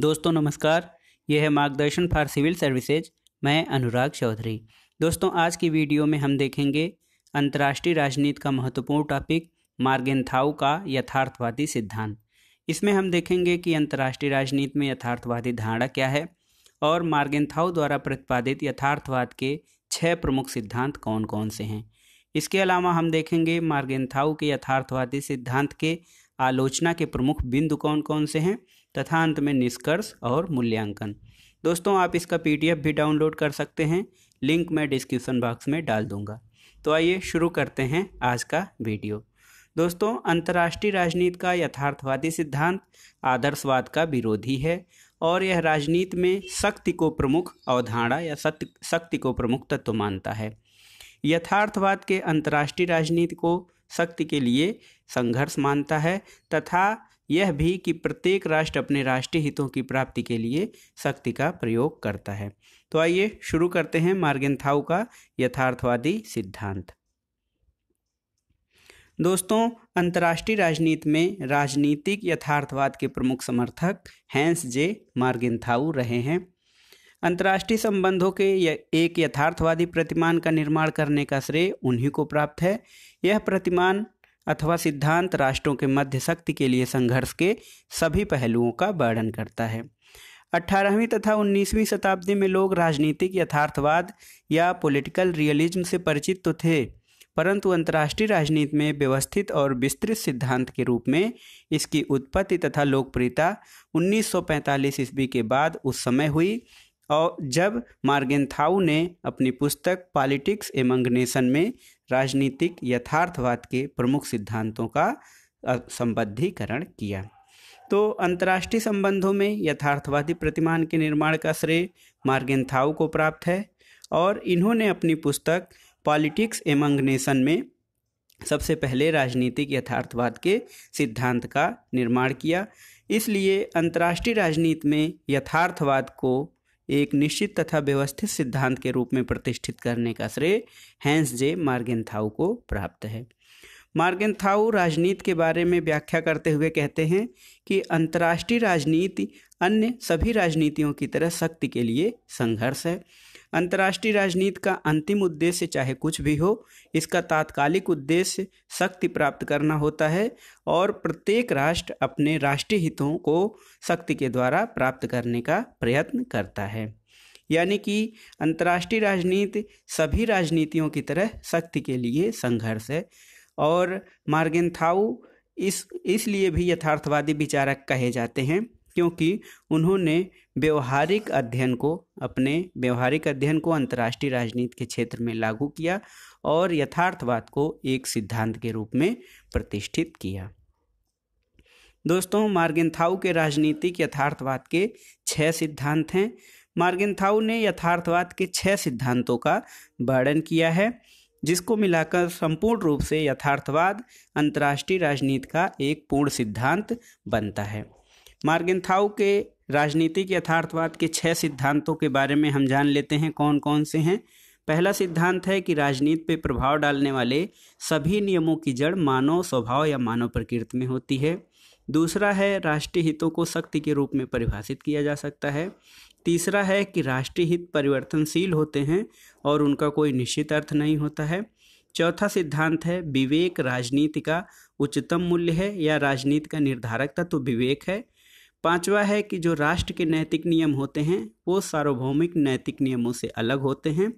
दोस्तों नमस्कार यह है मार्गदर्शन फॉर सिविल सर्विसेज मैं अनुराग चौधरी दोस्तों आज की वीडियो में हम देखेंगे अंतर्राष्ट्रीय राजनीति का महत्वपूर्ण टॉपिक मार्गेंथाऊ का यथार्थवादी सिद्धांत इसमें हम देखेंगे कि अंतर्राष्ट्रीय राजनीति में यथार्थवादी धारणा क्या है और मार्गेंथाऊ द्वारा प्रतिपादित यथार्थवाद के छः प्रमुख सिद्धांत कौन कौन से हैं इसके अलावा हम देखेंगे मार्गेंथाऊ के यथार्थवादी सिद्धांत के आलोचना के प्रमुख बिंदु कौन कौन से हैं तथा अंत में निष्कर्ष और मूल्यांकन दोस्तों आप इसका पी भी डाउनलोड कर सकते हैं लिंक मैं डिस्क्रिप्शन बॉक्स में डाल दूंगा तो आइए शुरू करते हैं आज का वीडियो दोस्तों अंतर्राष्ट्रीय राजनीति का यथार्थवादी सिद्धांत आदर्शवाद का विरोधी है और यह राजनीति में शक्ति को प्रमुख अवधारणा या सत्य शक्ति को प्रमुख तत्व मानता है यथार्थवाद के अंतर्राष्ट्रीय राजनीति को शक्ति के लिए संघर्ष मानता है तथा यह भी कि प्रत्येक राष्ट्र अपने राष्ट्रीय हितों की प्राप्ति के लिए शक्ति का प्रयोग करता है तो आइए शुरू करते हैं मार्गेन्थाउ का यथार्थवादी सिद्धांत दोस्तों अंतर्राष्ट्रीय राजनीति में राजनीतिक यथार्थवाद के प्रमुख समर्थक हैंस जे मार्गेन्थाउ रहे हैं अंतर्राष्ट्रीय संबंधों के एक यथार्थवादी प्रतिमान का निर्माण करने का श्रेय उन्हीं को प्राप्त है यह प्रतिमान अथवा सिद्धांत राष्ट्रों के मध्य शक्ति के लिए संघर्ष के सभी पहलुओं का वर्णन करता है अठारहवीं तथा उन्नीसवीं शताब्दी में लोग राजनीतिक यथार्थवाद या पॉलिटिकल रियलिज्म से परिचित तो थे परंतु अंतर्राष्ट्रीय राजनीति में व्यवस्थित और विस्तृत सिद्धांत के रूप में इसकी उत्पत्ति तथा लोकप्रियता 1945 ईस्वी के बाद उस समय हुई और जब मार्गेंथाउ ने अपनी पुस्तक पॉलिटिक्स एमंग नेशन में राजनीतिक यथार्थवाद के प्रमुख सिद्धांतों का संबद्धीकरण किया तो अंतर्राष्ट्रीय संबंधों में यथार्थवादी प्रतिमान के निर्माण का श्रेय मार्गेंथाऊ को प्राप्त है और इन्होंने अपनी पुस्तक पॉलिटिक्स एमंग नेशन में सबसे पहले राजनीतिक यथार्थवाद के सिद्धांत का निर्माण किया इसलिए अंतर्राष्ट्रीय राजनीति में यथार्थवाद को एक निश्चित तथा व्यवस्थित सिद्धांत के रूप में प्रतिष्ठित करने का श्रेय हैंस जे मार्गेंथाऊ को प्राप्त है मार्गेंथाऊ राजनीति के बारे में व्याख्या करते हुए कहते हैं कि अंतर्राष्ट्रीय राजनीति अन्य सभी राजनीतियों की तरह शक्ति के लिए संघर्ष है अंतर्राष्ट्रीय राजनीति का अंतिम उद्देश्य चाहे कुछ भी हो इसका तात्कालिक उद्देश्य शक्ति प्राप्त करना होता है और प्रत्येक राष्ट्र अपने राष्ट्रीय हितों को शक्ति के द्वारा प्राप्त करने का प्रयत्न करता है यानी कि अंतर्राष्ट्रीय राजनीति सभी राजनीतियों की तरह शक्ति के लिए संघर्ष है और मार्गेंथाऊ इस इसलिए भी यथार्थवादी विचारक कहे जाते हैं क्योंकि उन्होंने व्यवहारिक अध्ययन को अपने व्यवहारिक अध्ययन को अंतर्राष्ट्रीय राजनीति के क्षेत्र में लागू किया और यथार्थवाद को एक सिद्धांत के रूप में प्रतिष्ठित किया दोस्तों मार्गिनथाऊ के राजनीतिक यथार्थवाद के छह सिद्धांत हैं मार्गिनथाऊ ने यथार्थवाद के छह सिद्धांतों का वर्णन किया है जिसको मिलाकर संपूर्ण रूप से यथार्थवाद अंतर्राष्ट्रीय राजनीति का एक पूर्ण सिद्धांत बनता है मार्गिनथाउ के राजनीतिक यथार्थवाद के छह सिद्धांतों के बारे में हम जान लेते हैं कौन कौन से हैं पहला सिद्धांत है कि राजनीति पे प्रभाव डालने वाले सभी नियमों की जड़ मानव स्वभाव या मानव प्रकृति में होती है दूसरा है राष्ट्रीय हितों को शक्ति के रूप में परिभाषित किया जा सकता है तीसरा है कि राष्ट्रीय हित परिवर्तनशील होते हैं और उनका कोई निश्चित अर्थ नहीं होता है चौथा सिद्धांत है विवेक राजनीति का उच्चतम मूल्य है या राजनीति का निर्धारक तत्व तो विवेक है पांचवा है कि जो राष्ट्र के नैतिक नियम होते हैं वो सार्वभौमिक नैतिक नियमों से अलग होते हैं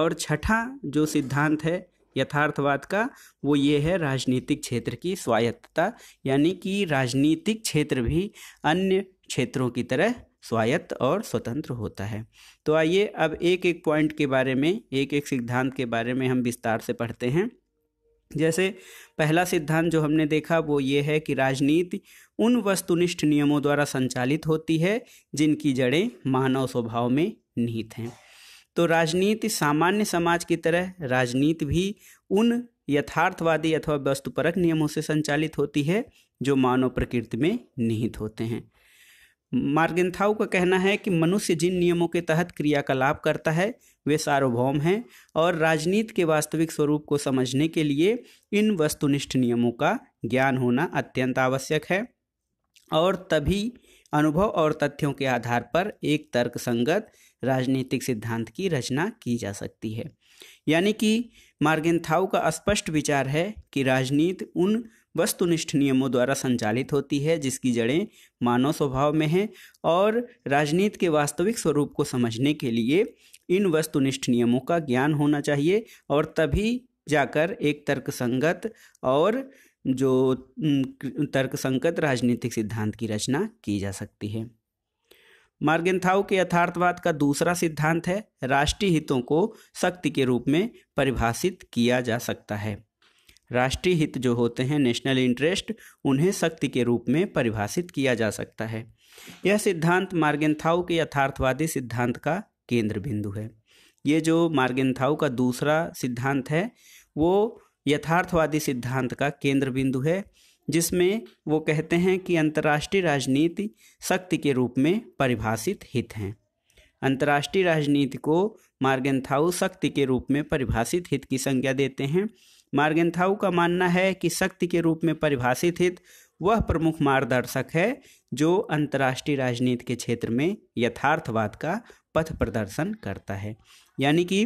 और छठा जो सिद्धांत है यथार्थवाद का वो ये है राजनीतिक क्षेत्र की स्वायत्तता यानी कि राजनीतिक क्षेत्र भी अन्य क्षेत्रों की तरह स्वायत्त और स्वतंत्र होता है तो आइए अब एक एक पॉइंट के बारे में एक एक सिद्धांत के बारे में हम विस्तार से पढ़ते हैं जैसे पहला सिद्धांत जो हमने देखा वो ये है कि राजनीति उन वस्तुनिष्ठ नियमों द्वारा संचालित होती है जिनकी जड़ें मानव स्वभाव में निहित हैं तो राजनीति सामान्य समाज की तरह राजनीति भी उन यथार्थवादी अथवा वस्तुपरक नियमों से संचालित होती है जो मानव प्रकृति में निहित होते हैं मार्गेंथाउ का कहना है कि मनुष्य जिन नियमों के तहत क्रियाकलाप करता है वे सार्वभौम हैं और राजनीति के वास्तविक स्वरूप को समझने के लिए इन वस्तुनिष्ठ नियमों का ज्ञान होना अत्यंत आवश्यक है और तभी अनुभव और तथ्यों के आधार पर एक तर्क संगत राजनीतिक सिद्धांत की रचना की जा सकती है यानी कि मार्गेंथाउ का स्पष्ट विचार है कि राजनीति उन वस्तुनिष्ठ नियमों द्वारा संचालित होती है जिसकी जड़ें मानव स्वभाव में हैं और राजनीति के वास्तविक स्वरूप को समझने के लिए इन वस्तुनिष्ठ नियमों का ज्ञान होना चाहिए और तभी जाकर एक तर्कसंगत और जो तर्कसंगत राजनीतिक सिद्धांत की रचना की जा सकती है मार्गेंथाउ के यथार्थवाद का दूसरा सिद्धांत है राष्ट्रीय हितों को शक्ति के रूप में परिभाषित किया जा सकता है राष्ट्रीय हित जो होते हैं नेशनल इंटरेस्ट उन्हें शक्ति के रूप में परिभाषित किया जा सकता है यह सिद्धांत मार्गेंथाउ के यथार्थवादी सिद्धांत का केंद्र बिंदु है ये जो मार्गेंथाउ का दूसरा सिद्धांत है वो यथार्थवादी सिद्धांत का केंद्र बिंदु है जिसमें वो कहते हैं कि अंतर्राष्ट्रीय राजनीति शक्ति के रूप में परिभाषित हित हैं अंतर्राष्ट्रीय राजनीति को मार्गेंथाउ शक्ति के रूप में परिभाषित हित की संज्ञा देते हैं मार्गेंथाऊ का मानना है कि शक्ति के रूप में परिभाषित हित वह प्रमुख मार्गदर्शक है जो अंतर्राष्ट्रीय राजनीति के क्षेत्र में यथार्थवाद का पथ प्रदर्शन करता है यानी कि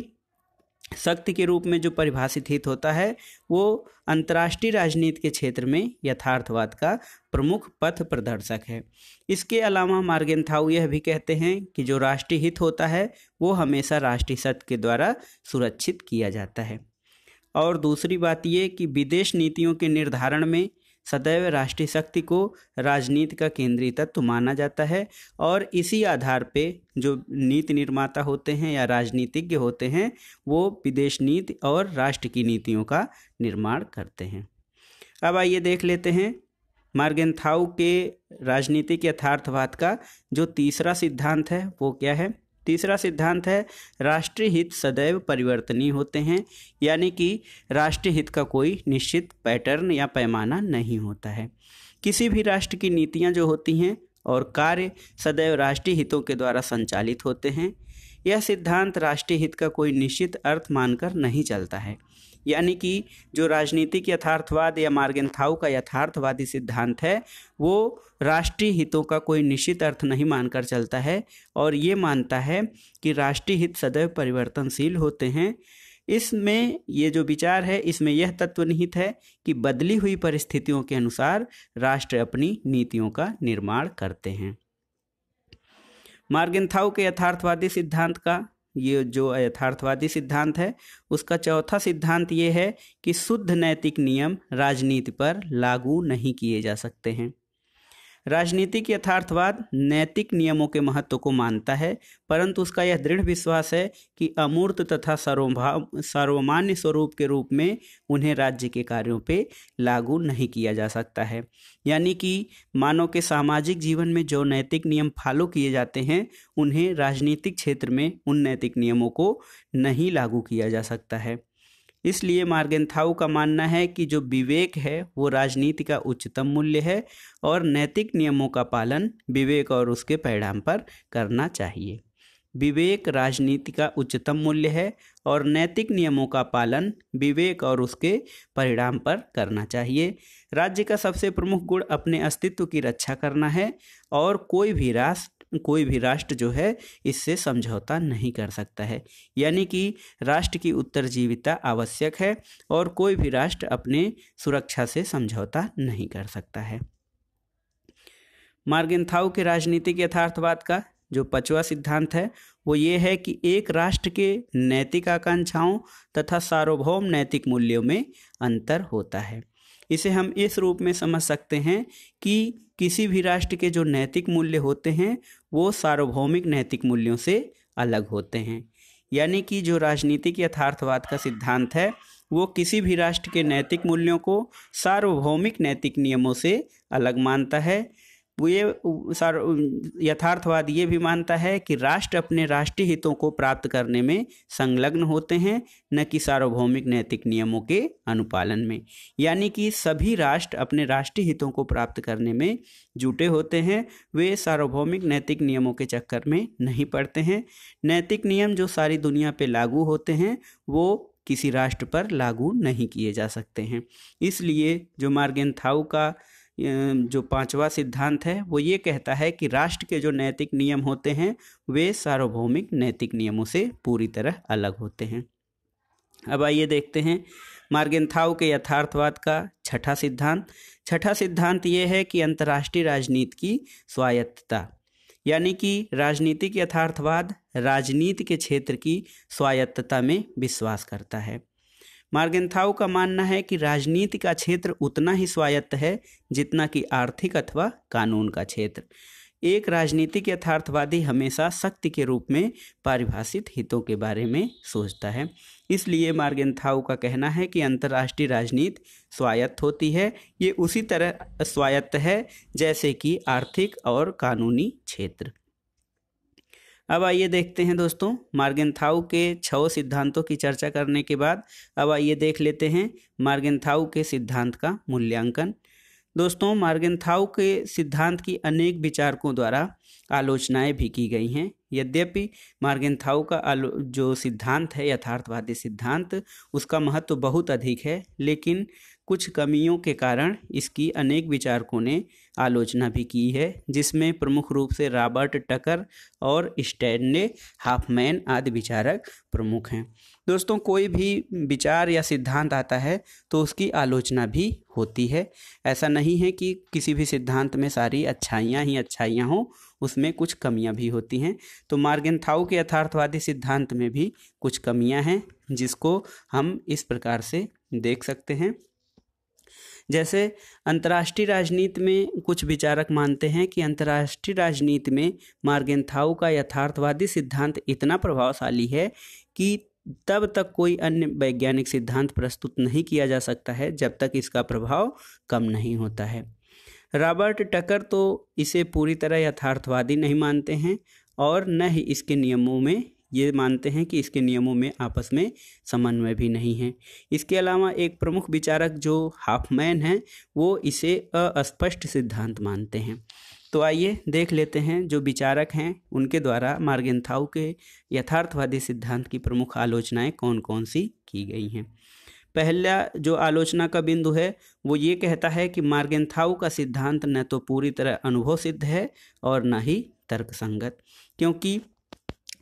शक्ति के रूप में जो परिभाषित हित होता है वो अंतर्राष्ट्रीय राजनीति के क्षेत्र में यथार्थवाद का प्रमुख पथ प्रदर्शक है इसके अलावा मार्गेंथाउ यह भी कहते हैं कि जो राष्ट्रीय हित होता है वो हमेशा राष्ट्रीय सत्य के द्वारा सुरक्षित किया जाता है और दूसरी बात ये कि विदेश नीतियों के निर्धारण में सदैव राष्ट्रीय शक्ति को राजनीति का केंद्रीय तत्व माना जाता है और इसी आधार पे जो नीति निर्माता होते हैं या राजनीतिज्ञ होते हैं वो विदेश नीति और राष्ट्र की नीतियों का निर्माण करते हैं अब आइए देख लेते हैं मार्गेंथाउ के राजनीतिक यथार्थवाद का जो तीसरा सिद्धांत है वो क्या है तीसरा सिद्धांत है राष्ट्रीय हित सदैव परिवर्तनीय होते हैं यानी कि राष्ट्रीय हित का कोई निश्चित पैटर्न या पैमाना नहीं होता है किसी भी राष्ट्र की नीतियाँ जो होती हैं और कार्य सदैव राष्ट्रीय हितों के द्वारा संचालित होते हैं यह सिद्धांत राष्ट्रीय हित का कोई निश्चित अर्थ मानकर नहीं चलता है यानी कि जो राजनीतिक यथार्थवाद या मार्गेंथाऊ का यथार्थवादी सिद्धांत है वो राष्ट्रीय हितों का कोई निश्चित अर्थ नहीं मानकर चलता है और ये मानता है कि राष्ट्रीय हित सदैव परिवर्तनशील होते हैं इसमें ये जो विचार है इसमें यह तत्व निहित है कि बदली हुई परिस्थितियों के अनुसार राष्ट्र अपनी नीतियों का निर्माण करते हैं मार्गेंथाऊ के यथार्थवादी सिद्धांत का ये जो यथार्थवादी सिद्धांत है उसका चौथा सिद्धांत ये है कि शुद्ध नैतिक नियम राजनीति पर लागू नहीं किए जा सकते हैं राजनीतिक यथार्थवाद नैतिक नियमों के महत्व को मानता है परंतु उसका यह दृढ़ विश्वास है कि अमूर्त तथा सर्वभाव सर्वमान्य स्वरूप के रूप में उन्हें राज्य के कार्यों पे लागू नहीं किया जा सकता है यानी कि मानव के सामाजिक जीवन में जो नैतिक नियम फॉलो किए जाते हैं उन्हें राजनीतिक क्षेत्र में उन नैतिक नियमों को नहीं लागू किया जा सकता है इसलिए मार्गेंथाऊ का मानना है कि जो विवेक है वो राजनीति का उच्चतम मूल्य है और नैतिक नियमों का पालन विवेक और उसके परिणाम पर करना चाहिए विवेक राजनीति का उच्चतम मूल्य है और नैतिक नियमों का पालन विवेक और उसके परिणाम पर करना चाहिए राज्य का सबसे प्रमुख गुण अपने अस्तित्व की रक्षा करना है और कोई भी रास कोई भी राष्ट्र जो है इससे समझौता नहीं कर सकता है यानी कि राष्ट्र की उत्तरजीविता आवश्यक है और कोई भी राष्ट्र अपने सुरक्षा से समझौता नहीं कर सकता है मार्गेंथाउ के राजनीतिक यथार्थवाद का जो पचवा सिद्धांत है वो ये है कि एक राष्ट्र के नैतिक आकांक्षाओं तथा सार्वभौम नैतिक मूल्यों में अंतर होता है इसे हम इस रूप में समझ सकते हैं कि किसी भी राष्ट्र के जो नैतिक मूल्य होते हैं वो सार्वभौमिक नैतिक मूल्यों से अलग होते हैं यानी कि जो राजनीतिक यथार्थवाद का सिद्धांत है वो किसी भी राष्ट्र के नैतिक मूल्यों को सार्वभौमिक नैतिक नियमों से अलग मानता है ये सार यथार्थवाद ये भी मानता है कि राष्ट्र अपने राष्ट्रीय हितों को प्राप्त करने में संलग्न होते हैं न कि सार्वभौमिक नैतिक नियमों के अनुपालन में यानी कि सभी राष्ट्र अपने राष्ट्रीय हितों को प्राप्त करने में जुटे होते हैं वे सार्वभौमिक नैतिक नियमों के चक्कर में नहीं पड़ते हैं नैतिक नियम जो सारी दुनिया पर लागू होते हैं वो किसी राष्ट्र पर लागू नहीं किए जा सकते हैं इसलिए जो मार्गेन थाउ का जो पांचवा सिद्धांत है वो ये कहता है कि राष्ट्र के जो नैतिक नियम होते हैं वे सार्वभौमिक नैतिक नियमों से पूरी तरह अलग होते हैं अब आइए देखते हैं मार्गेंथाओ के यथार्थवाद का छठा सिद्धांत छठा सिद्धांत ये है कि अंतर्राष्ट्रीय राजनीति की स्वायत्तता यानी कि राजनीतिक यथार्थवाद राजनीति के क्षेत्र की स्वायत्तता में विश्वास करता है मार्गेंथाओ का मानना है कि राजनीति का क्षेत्र उतना ही स्वायत्त है जितना कि आर्थिक अथवा कानून का क्षेत्र एक राजनीतिक यथार्थवादी हमेशा शक्ति के रूप में पारिभाषित हितों के बारे में सोचता है इसलिए मार्गेंथाओ का कहना है कि अंतर्राष्ट्रीय राजनीति स्वायत्त होती है ये उसी तरह स्वायत्त है जैसे कि आर्थिक और कानूनी क्षेत्र अब आइए देखते हैं दोस्तों मार्गेंथाउ के छः सिद्धांतों की चर्चा करने के बाद अब आइए देख लेते हैं मार्गेनथाउ के सिद्धांत का मूल्यांकन दोस्तों मार्गेनथाउ के सिद्धांत की अनेक विचारकों द्वारा आलोचनाएं भी की गई हैं यद्यपि मार्गेनथाउ का आलो जो सिद्धांत है यथार्थवादी सिद्धांत उसका महत्व तो बहुत अधिक है लेकिन कुछ कमियों के कारण इसकी अनेक विचारकों ने आलोचना भी की है जिसमें प्रमुख रूप से रॉबर्ट टकर और स्टैनले हाफमैन आदि विचारक प्रमुख हैं दोस्तों कोई भी विचार या सिद्धांत आता है तो उसकी आलोचना भी होती है ऐसा नहीं है कि किसी भी सिद्धांत में सारी अच्छाइयाँ ही अच्छाइयाँ हों उसमें कुछ कमियाँ भी होती हैं तो मार्गेंथाउ के यथार्थवादी सिद्धांत में भी कुछ कमियाँ हैं जिसको हम इस प्रकार से देख सकते हैं जैसे अंतर्राष्ट्रीय राजनीति में कुछ विचारक मानते हैं कि अंतर्राष्ट्रीय राजनीति में मार्गेंथाऊ का यथार्थवादी सिद्धांत इतना प्रभावशाली है कि तब तक कोई अन्य वैज्ञानिक सिद्धांत प्रस्तुत नहीं किया जा सकता है जब तक इसका प्रभाव कम नहीं होता है रॉबर्ट टकर तो इसे पूरी तरह यथार्थवादी नहीं मानते हैं और न ही इसके नियमों में ये मानते हैं कि इसके नियमों में आपस में समन्वय भी नहीं है इसके अलावा एक प्रमुख विचारक जो हाफमैन है वो इसे अस्पष्ट सिद्धांत मानते हैं तो आइए देख लेते हैं जो विचारक हैं उनके द्वारा मार्गेंथाऊ के यथार्थवादी सिद्धांत की प्रमुख आलोचनाएं कौन कौन सी की गई हैं पहला जो आलोचना का बिंदु है वो ये कहता है कि मार्गेंथाऊ का सिद्धांत न तो पूरी तरह अनुभव सिद्ध है और न ही तर्कसंगत क्योंकि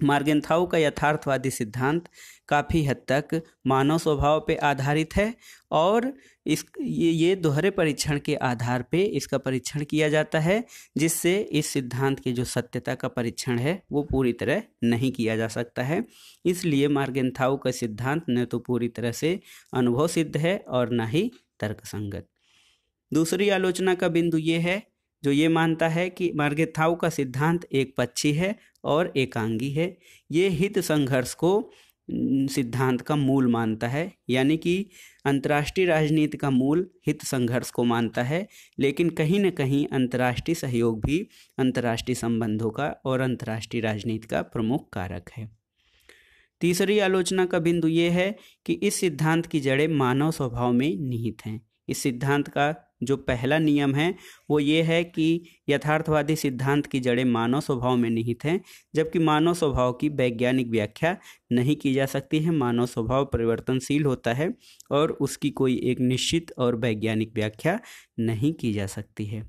मार्गेंथाऊ का यथार्थवादी सिद्धांत काफ़ी हद तक मानव स्वभाव पर आधारित है और इस ये ये दोहरे परीक्षण के आधार पे इसका परीक्षण किया जाता है जिससे इस सिद्धांत के जो सत्यता का परीक्षण है वो पूरी तरह नहीं किया जा सकता है इसलिए मार्गेंथाऊ का सिद्धांत न तो पूरी तरह से अनुभव सिद्ध है और न ही तर्कसंगत दूसरी आलोचना का बिंदु ये है जो ये मानता है कि मार्गेथाऊ का सिद्धांत एक पक्षी है और एकांगी है ये हित संघर्ष को सिद्धांत का मूल मानता है यानी कि अंतर्राष्ट्रीय राजनीति का मूल हित संघर्ष को मानता है लेकिन कहीं ना कहीं अंतर्राष्ट्रीय सहयोग भी अंतर्राष्ट्रीय संबंधों का और अंतर्राष्ट्रीय राजनीति का प्रमुख कारक है तीसरी आलोचना का बिंदु ये है कि इस सिद्धांत की जड़ें मानव स्वभाव में निहित हैं इस सिद्धांत का जो पहला नियम है वो ये है कि यथार्थवादी सिद्धांत की जड़ें मानव स्वभाव में निहित हैं जबकि मानव स्वभाव की वैज्ञानिक व्याख्या नहीं की जा सकती है मानव स्वभाव परिवर्तनशील होता है और उसकी कोई एक निश्चित और वैज्ञानिक व्याख्या नहीं की जा सकती है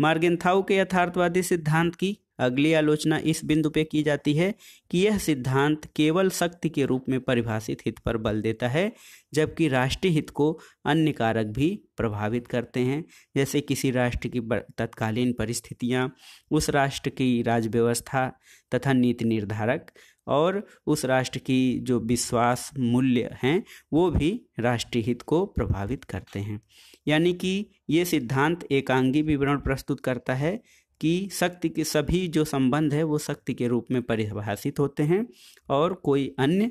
मार्गेंथाउ के यथार्थवादी सिद्धांत की अगली आलोचना इस बिंदु पर की जाती है कि यह सिद्धांत केवल शक्ति के रूप में परिभाषित हित पर बल देता है जबकि राष्ट्रीय हित को अन्य कारक भी प्रभावित करते हैं जैसे किसी राष्ट्र की तत्कालीन परिस्थितियाँ उस राष्ट्र की राजव्यवस्था तथा नीति निर्धारक और उस राष्ट्र की जो विश्वास मूल्य हैं वो भी राष्ट्रीय हित को प्रभावित करते हैं यानी कि ये सिद्धांत एकांगी विवरण प्रस्तुत करता है कि शक्ति के सभी जो संबंध है वो शक्ति के रूप में परिभाषित होते हैं और कोई अन्य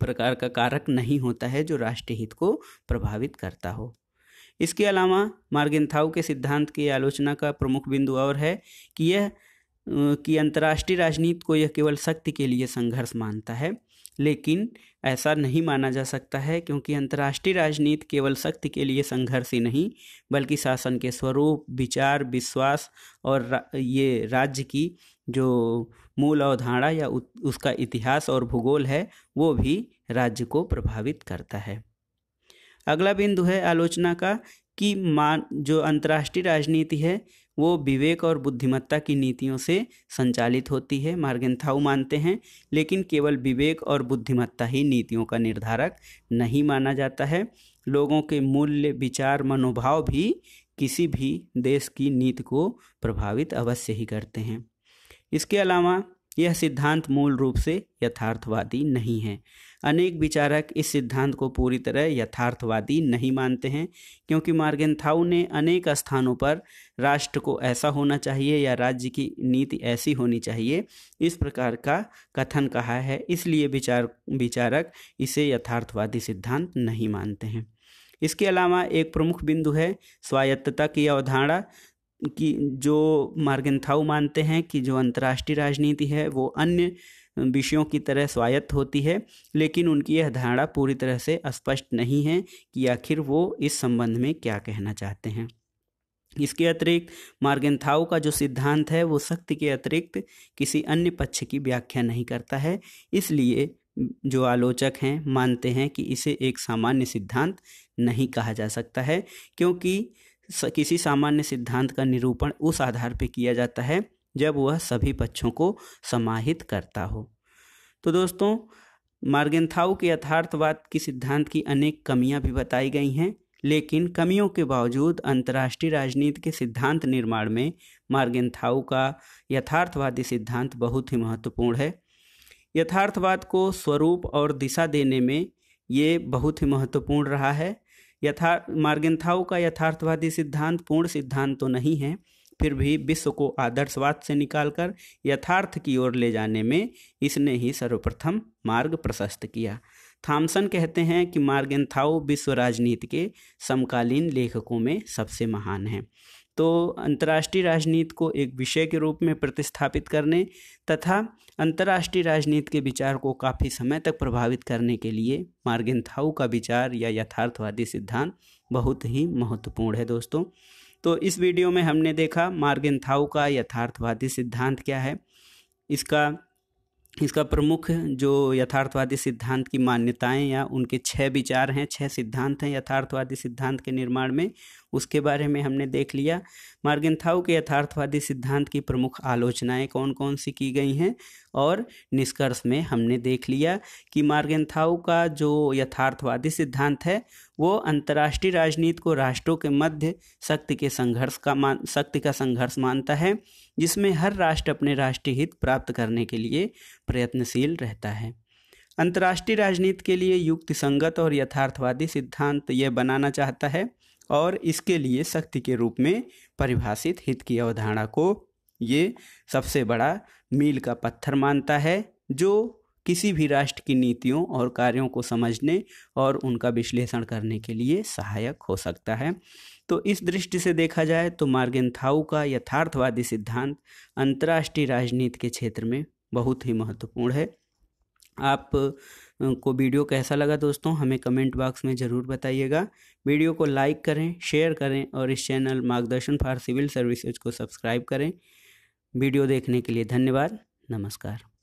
प्रकार का कारक नहीं होता है जो राष्ट्रीय हित को प्रभावित करता हो इसके अलावा मार्गिनथाऊ के सिद्धांत की आलोचना का प्रमुख बिंदु और है कि यह कि अंतर्राष्ट्रीय राजनीति को यह केवल शक्ति के लिए संघर्ष मानता है लेकिन ऐसा नहीं माना जा सकता है क्योंकि अंतर्राष्ट्रीय राजनीति केवल शक्ति के लिए संघर्ष ही नहीं बल्कि शासन के स्वरूप विचार विश्वास और रा, ये राज्य की जो मूल अवधारणा या उ, उसका इतिहास और भूगोल है वो भी राज्य को प्रभावित करता है अगला बिंदु है आलोचना का कि मान जो अंतर्राष्ट्रीय राजनीति है वो विवेक और बुद्धिमत्ता की नीतियों से संचालित होती है मार्गेंथाऊ मानते हैं लेकिन केवल विवेक और बुद्धिमत्ता ही नीतियों का निर्धारक नहीं माना जाता है लोगों के मूल्य विचार मनोभाव भी किसी भी देश की नीति को प्रभावित अवश्य ही करते हैं इसके अलावा यह सिद्धांत मूल रूप से यथार्थवादी नहीं है अनेक विचारक इस सिद्धांत को पूरी तरह यथार्थवादी नहीं मानते हैं क्योंकि मार्गेंथाउ ने अनेक स्थानों पर राष्ट्र को ऐसा होना चाहिए या राज्य की नीति ऐसी होनी चाहिए इस प्रकार का कथन कहा है इसलिए विचार विचारक इसे यथार्थवादी सिद्धांत नहीं मानते हैं इसके अलावा एक प्रमुख बिंदु है स्वायत्तता की अवधारणा कि जो मार्गेंथाउ मानते हैं कि जो अंतर्राष्ट्रीय राजनीति है वो अन्य विषयों की तरह स्वायत्त होती है लेकिन उनकी यह धारणा पूरी तरह से स्पष्ट नहीं है कि आखिर वो इस संबंध में क्या कहना चाहते हैं इसके अतिरिक्त मार्गेंथाउ का जो सिद्धांत है वो शक्ति के अतिरिक्त किसी अन्य पक्ष की व्याख्या नहीं करता है इसलिए जो आलोचक हैं मानते हैं कि इसे एक सामान्य सिद्धांत नहीं कहा जा सकता है क्योंकि किसी सामान्य सिद्धांत का निरूपण उस आधार पर किया जाता है जब वह सभी पक्षों को समाहित करता हो तो दोस्तों मार्गेंथाउ के यथार्थवाद की सिद्धांत की अनेक कमियां भी बताई गई हैं लेकिन कमियों के बावजूद अंतर्राष्ट्रीय राजनीति के सिद्धांत निर्माण में मार्गेंथाउ का यथार्थवादी सिद्धांत बहुत ही महत्वपूर्ण है यथार्थवाद को स्वरूप और दिशा देने में ये बहुत ही महत्वपूर्ण रहा है यथा मार्गेंथाओ का यथार्थवादी सिद्धांत पूर्ण सिद्धांत तो नहीं है फिर भी विश्व को आदर्शवाद से निकालकर यथार्थ की ओर ले जाने में इसने ही सर्वप्रथम मार्ग प्रशस्त किया थॉमसन कहते हैं कि मार्गेंथाओ विश्व राजनीति के समकालीन लेखकों में सबसे महान हैं तो अंतर्राष्ट्रीय राजनीति को एक विषय के रूप में प्रतिस्थापित करने तथा अंतर्राष्ट्रीय राजनीति के विचार को काफ़ी समय तक प्रभावित करने के लिए मार्गेंथाऊ का विचार या यथार्थवादी सिद्धांत बहुत ही महत्वपूर्ण है दोस्तों तो इस वीडियो में हमने देखा मार्गेंथाऊ का यथार्थवादी सिद्धांत क्या है इसका इसका प्रमुख जो यथार्थवादी सिद्धांत की मान्यताएं या उनके छह विचार हैं छह सिद्धांत हैं यथार्थवादी सिद्धांत के निर्माण में उसके बारे में हमने देख लिया मार्गेंथाउ के यथार्थवादी सिद्धांत की प्रमुख आलोचनाएं कौन कौन सी की गई हैं और निष्कर्ष में हमने देख लिया कि मार्गेंथाउ का जो यथार्थवादी सिद्धांत है वो अंतर्राष्ट्रीय राजनीति को राष्ट्रों के मध्य शक्ति के संघर्ष का मान शक्ति का संघर्ष मानता है जिसमें हर राष्ट्र अपने राष्ट्रीय हित प्राप्त करने के लिए प्रयत्नशील रहता है अंतर्राष्ट्रीय राजनीति के लिए युक्ति संगत और यथार्थवादी सिद्धांत यह बनाना चाहता है और इसके लिए शक्ति के रूप में परिभाषित हित की अवधारणा को ये सबसे बड़ा मील का पत्थर मानता है जो किसी भी राष्ट्र की नीतियों और कार्यों को समझने और उनका विश्लेषण करने के लिए सहायक हो सकता है तो इस दृष्टि से देखा जाए तो थाउ का यथार्थवादी सिद्धांत अंतर्राष्ट्रीय राजनीति के क्षेत्र में बहुत ही महत्वपूर्ण है आप को वीडियो कैसा लगा दोस्तों हमें कमेंट बॉक्स में ज़रूर बताइएगा वीडियो को लाइक करें शेयर करें और इस channel Margdarshan for civil services को सब्सक्राइब करें वीडियो देखने के लिए धन्यवाद नमस्कार